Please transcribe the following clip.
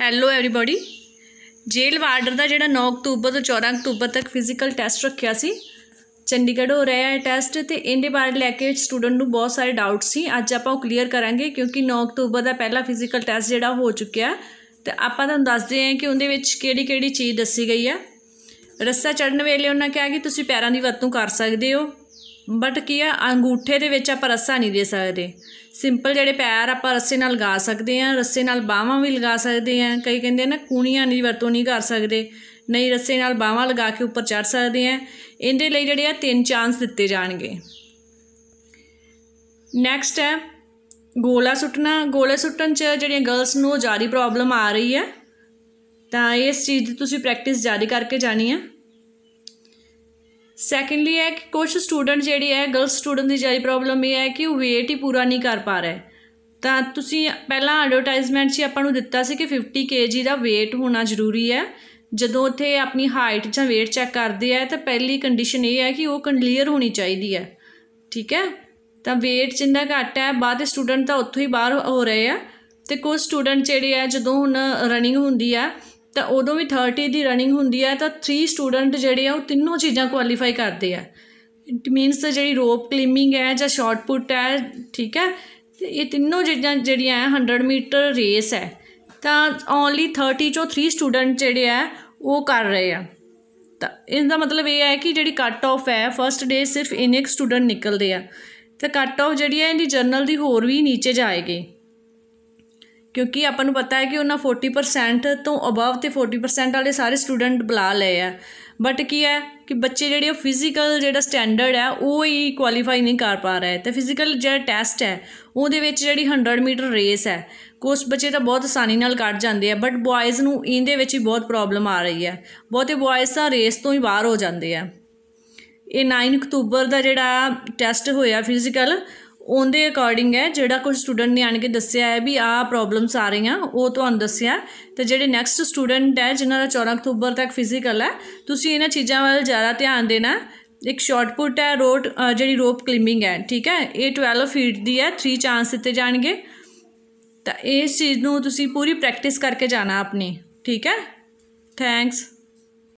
hello everybody jail warder ਦਾ ਜਿਹੜਾ 9 October ਤੋਂ 14 ਅਕਤੂਬਰ ਤੱਕ ਫਿਜ਼ੀਕਲ ਟੈਸਟ ਰੱਖਿਆ ਸੀ ਚੰਡੀਗੜ੍ਹ ਹੋ ਰਿਹਾ ਹੈ ਟੈਸਟ ਤੇ ਇਹਦੇ ਬਾਰੇ ਲੈ ਕੇ ਸਟੂਡੈਂਟ ਨੂੰ ਬਹੁਤ ਸਾਰੇ ਡਾਊਟ ਸੀ ਅੱਜ ਆਪਾਂ ਉਹ ਕਲੀਅਰ ਕਰਾਂਗੇ ਕਿਉਂਕਿ 9 ਅਕਤੂਬਰ ਦਾ ਪਹਿਲਾ ਫਿਜ਼ੀਕਲ ਟੈਸਟ ਜਿਹੜਾ ਹੋ ਚੁੱਕਿਆ ਤੇ ਆਪਾਂ ਤੁਹਾਨੂੰ ਦੱਸਦੇ ਹਾਂ ਕਿ ਉਹਦੇ ਵਿੱਚ ਕਿਹੜੀ ਕਿਹੜੀ ਚੀਜ਼ ਦੱਸੀ ਗਈ ਆ ਰੱਸਾ ਚੜਨ ਵੇਲੇ ਉਹਨਾਂ ਕਿਹਾ ਕਿ ਤੁਸੀਂ ਪੈਰਾਂ ਦੀ ਵਰਤੋਂ ਕਰ ਸਕਦੇ ਹੋ ਬਟ ਕੀ ਆ ਅੰਗੂਠੇ ਦੇ ਵਿੱਚ ਆਪਾਂ ਰੱਸਾ ਨਹੀਂ ਦੇ ਸਕਦੇ ਸਿੰਪਲ ਜਿਹੜੇ ਪੈਰ ਆਪਾਂ ਰੱਸੇ ਨਾਲ ਲਗਾ ਸਕਦੇ ਆ ਰੱਸੇ ਨਾਲ ਬਾਹਾਂ ਵੀ ਲਗਾ ਸਕਦੇ ਆ ਕਈ ਕਹਿੰਦੇ ਨਾ ਕੂਣੀਆਂ ਦੀ ਵਰਤੋਂ ਨਹੀਂ ਕਰ ਸਕਦੇ ਨਹੀਂ ਰੱਸੇ ਨਾਲ ਬਾਹਾਂ ਲਗਾ ਕੇ ਉੱਪਰ ਚੜ ਸਕਦੇ ਆ ਇਹਦੇ ਲਈ ਜਿਹੜੇ ਆ ਤਿੰਨ ਚਾਂਸ ਦਿੱਤੇ ਜਾਣਗੇ ਨੈਕਸਟ ਹੈ ਗੋਲਾ ਸੁੱਟਣਾ ਗੋਲਾ ਸੁੱਟਣ 'ਚ ਜਿਹੜੀਆਂ ਗਰਲਸ ਨੂੰ ਜ਼ਿਆਦਾ ਪ੍ਰੋਬਲਮ ਆ ਰਹੀ ਹੈ ਤਾਂ ਇਸ ਚੀਜ਼ ਦੀ ਤੁਸੀਂ ਪ੍ਰੈਕਟਿਸ ਜਾਰੀ ਕਰਕੇ ਜਾਣੀ ਆ ਸੈਕੰਡਲੀ ਹੈ ਕਿ ਕੁਝ ਸਟੂਡੈਂਟ ਜਿਹੜੀ ਹੈ ਗਰਲ ਸਟੂਡੈਂਟ ਦੀ ਜਿਹੜੀ ਪ੍ਰੋਬਲਮ ਇਹ ਹੈ ਕਿ ਉਹ weight ਹੀ ਪੂਰਾ ਨਹੀਂ ਕਰ پا ਰਹੇ ਤਾਂ ਤੁਸੀਂ ਪਹਿਲਾਂ ਐਡਵਰਟਾਈਜ਼ਮੈਂਟ 'ਚ ਆਪਾਂ ਨੂੰ ਦਿੱਤਾ ਸੀ ਕਿ 50 kg ਦਾ weight ਹੋਣਾ ਜ਼ਰੂਰੀ ਹੈ ਜਦੋਂ ਉੱਥੇ ਆਪਣੀ ਹਾਈਟ ਜਾਂ weight ਚੈੱਕ ਕਰਦੇ ਆ ਤਾਂ ਪਹਿਲੀ ਕੰਡੀਸ਼ਨ ਇਹ ਹੈ ਕਿ ਉਹ ਕਲੀਅਰ ਹੋਣੀ ਚਾਹੀਦੀ ਹੈ ਠੀਕ ਹੈ ਤਾਂ weight ਜਿੰਨਾ ਘੱਟ ਹੈ ਬਾਅਦ ਸਟੂਡੈਂਟ ਤਾਂ ਉੱਥੋਂ ਹੀ ਬਾਹਰ ਹੋ ਰਹੇ ਆ ਤੇ ਕੁਝ ਸਟੂਡੈਂਟ ਜਿਹੜੇ ਆ ਜਦੋਂ ਹੁਣ ਰਨਿੰਗ ਹੁੰਦੀ ਆ ਤਾਂ ਉਦੋਂ ਵੀ 30 ਦੀ ਰਨਿੰਗ ਹੁੰਦੀ ਹੈ ਤਾਂ 3 ਸਟੂਡੈਂਟ ਜਿਹੜੇ ਆ ਉਹ ਤਿੰਨੋਂ ਚੀਜ਼ਾਂ ਕੁਆਲੀਫਾਈ ਕਰਦੇ ਆ ਇਟ ਮੀਨਸ ਜਿਹੜੀ ਰੋਪ ਕਲਿੰਬਿੰਗ ਹੈ ਜਾਂ ਸ਼ਾਰਟ ਪੁੱਟ ਹੈ ਠੀਕ ਹੈ ਇਹ ਤਿੰਨੋਂ ਚੀਜ਼ਾਂ ਜਿਹੜੀਆਂ ਹੈ 100 ਮੀਟਰ ਰੇਸ ਹੈ ਤਾਂ ਓਨਲੀ 30 ਚੋਂ 3 ਸਟੂਡੈਂਟ ਜਿਹੜੇ ਆ ਉਹ ਕਰ ਰਹੇ ਆ ਤਾਂ ਇਸ ਦਾ ਮਤਲਬ ਇਹ ਹੈ ਕਿ ਜਿਹੜੀ ਕੱਟ ਆਫ ਹੈ ਫਰਸਟ ਡੇ ਸਿਰਫ ਇਨਿਕ ਸਟੂਡੈਂਟ ਨਿਕਲਦੇ ਆ ਤਾਂ ਕੱਟ ਆਫ ਜਿਹੜੀ ਹੈ ਇਹਦੀ ਜਰਨਲ ਦੀ ਹੋਰ ਵੀ ਨੀਚੇ ਜਾਏਗੀ ਕਿਉਂਕਿ ਆਪਾਂ ਨੂੰ ਪਤਾ ਹੈ ਕਿ ਉਹਨਾਂ 40% ਤੋਂ ਅਬਵ ਤੇ 40% ਵਾਲੇ ਸਾਰੇ ਸਟੂਡੈਂਟ ਬੁਲਾ ਲਏ ਆ ਬਟ ਕੀ ਹੈ ਕਿ ਬੱਚੇ ਜਿਹੜੇ ਉਹ ਫਿਜ਼ੀਕਲ ਜਿਹੜਾ ਸਟੈਂਡਰਡ ਹੈ ਉਹ ਹੀ ਕੁਆਲੀਫਾਈ ਨਹੀਂ ਕਰ ਪਾ ਰਹੇ ਤੇ ਫਿਜ਼ੀਕਲ ਜਿਹੜਾ ਟੈਸਟ ਹੈ ਉਹਦੇ ਵਿੱਚ ਜਿਹੜੀ 100 ਮੀਟਰ ਰੇਸ ਹੈ ਕੁਝ ਬੱਚੇ ਤਾਂ ਬਹੁਤ ਆਸਾਨੀ ਨਾਲ ਕੱਢ ਜਾਂਦੇ ਆ ਬਟ ਬॉयਜ਼ ਨੂੰ ਇਹਦੇ ਵਿੱਚ ਹੀ ਬਹੁਤ ਪ੍ਰੋਬਲਮ ਆ ਰਹੀ ਹੈ ਬਹੁਤੇ ਬॉयਜ਼ ਤਾਂ ਰੇਸ ਤੋਂ ਹੀ ਬਾਹਰ ਹੋ ਜਾਂਦੇ ਆ ਇਹ 9 ਅਕਤੂਬਰ ਦਾ ਜਿਹੜਾ ਟੈਸਟ ਹੋਇਆ ਫਿਜ਼ੀਕਲ ਉਹਦੇ ਅਕੋਰਡਿੰਗ ਹੈ ਜਿਹੜਾ ਕੁਝ ਸਟੂਡੈਂਟ ਨੇ ਆਣ ਕੇ ਦੱਸਿਆ ਹੈ ਵੀ ਆਹ ਪ੍ਰੋਬਲਮਸ ਆ ਰਹੀਆਂ ਉਹ ਤੁਹਾਨੂੰ ਦੱਸਿਆ ਤੇ ਜਿਹੜੇ ਨੈਕਸਟ ਸਟੂਡੈਂਟ ਹੈ ਜਿਨ੍ਹਾਂ ਦਾ 14 ਅਕਤੂਬਰ ਤੱਕ ਫਿਜ਼ੀਕਲ ਹੈ ਤੁਸੀਂ ਇਹਨਾਂ ਚੀਜ਼ਾਂ ਵੱਲ ਜ਼ਿਆਦਾ ਧਿਆਨ ਦੇਣਾ ਇੱਕ ਪੁੱਟ ਹੈ ਰੋਟ ਜਿਹੜੀ ਰੋਪ ਕਲਿੰਬਿੰਗ ਹੈ ਠੀਕ ਹੈ ਇਹ 12 ਫੀਟ ਦੀ ਹੈ 3 ਚਾਂਸ ਦਿੱਤੇ ਜਾਣਗੇ ਤਾਂ ਇਸ ਚੀਜ਼ ਨੂੰ ਤੁਸੀਂ ਪੂਰੀ ਪ੍ਰੈਕਟਿਸ ਕਰਕੇ ਜਾਣਾ ਆਪਣੀ ਠੀਕ ਹੈ ਥੈਂਕਸ